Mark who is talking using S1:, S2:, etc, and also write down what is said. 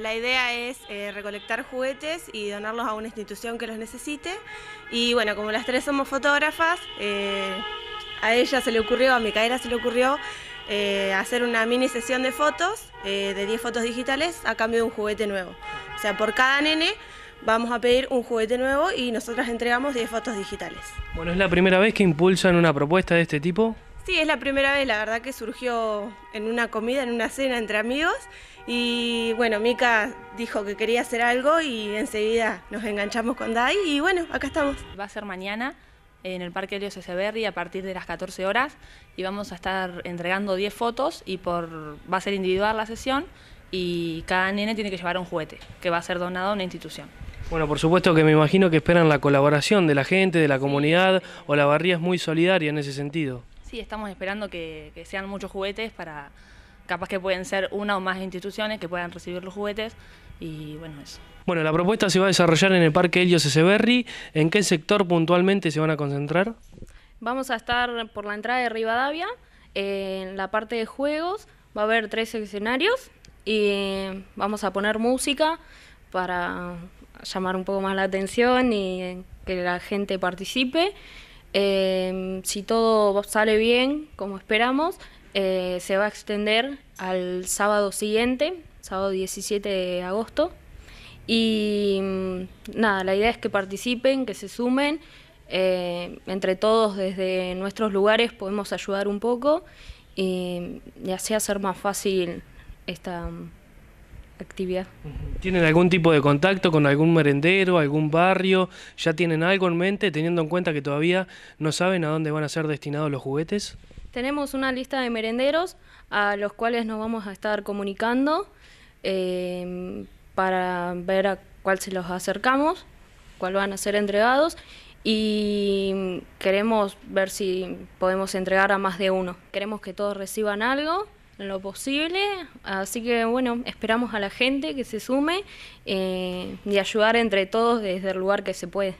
S1: La idea es eh, recolectar juguetes y donarlos a una institución que los necesite. Y bueno, como las tres somos fotógrafas, eh, a ella se le ocurrió, a mi Micaela se le ocurrió eh, hacer una mini sesión de fotos, de 10 fotos digitales, a cambio de un juguete nuevo. O sea, por cada nene vamos a pedir un juguete nuevo y nosotras entregamos 10 fotos digitales.
S2: Bueno, ¿es la primera vez que impulsan una propuesta de este tipo?
S1: Sí, es la primera vez, la verdad, que surgió en una comida, en una cena entre amigos. Y bueno, Mika
S3: dijo que quería hacer algo y enseguida nos enganchamos con Dai y bueno, acá estamos. Va a ser mañana en el Parque Helios Echeverry a partir de las 14 horas y vamos a estar entregando 10 fotos y por va a ser individual la sesión y cada nene tiene que llevar un juguete que va a ser donado a una institución.
S2: Bueno, por supuesto que me imagino que esperan la colaboración de la gente, de la comunidad, o la barría es muy solidaria en ese sentido.
S3: Sí, estamos esperando que, sean muchos juguetes para, capaz que pueden ser una o más instituciones que puedan recibir los juguetes y bueno, eso.
S2: Bueno, la propuesta se va a desarrollar en el Parque Helios Echeverri. ¿En qué sector puntualmente se van a concentrar?
S4: Vamos a estar por la entrada de Rivadavia, en la parte de juegos, va a haber tres escenarios y vamos a poner música para llamar un poco más la atención y que la gente participe. Em, si todo sale bien, como esperamos, eh, se va a extender al sábado siguiente, sábado 17 de agosto. Y mm, nada, la idea es que participen, que se sumen. Eh, entre todos, desde nuestros lugares, podemos ayudar un poco y, y así hacer más fácil esta mm, actividad.
S2: ¿Tienen algún tipo de contacto con algún merendero, algún barrio? ¿Ya tienen algo en mente teniendo en cuenta que todavía no saben a dónde van a ser destinados los juguetes?
S4: Tenemos una lista de merenderos a los cuales nos vamos a estar comunicando em, para ver a cuál se los acercamos, cuál van a ser entregados y queremos ver si podemos entregar a más de uno. Queremos que todos reciban algo lo posible. Así que bueno, esperamos a la gente que se sume eh, y ayudar entre todos desde el lugar que se puede.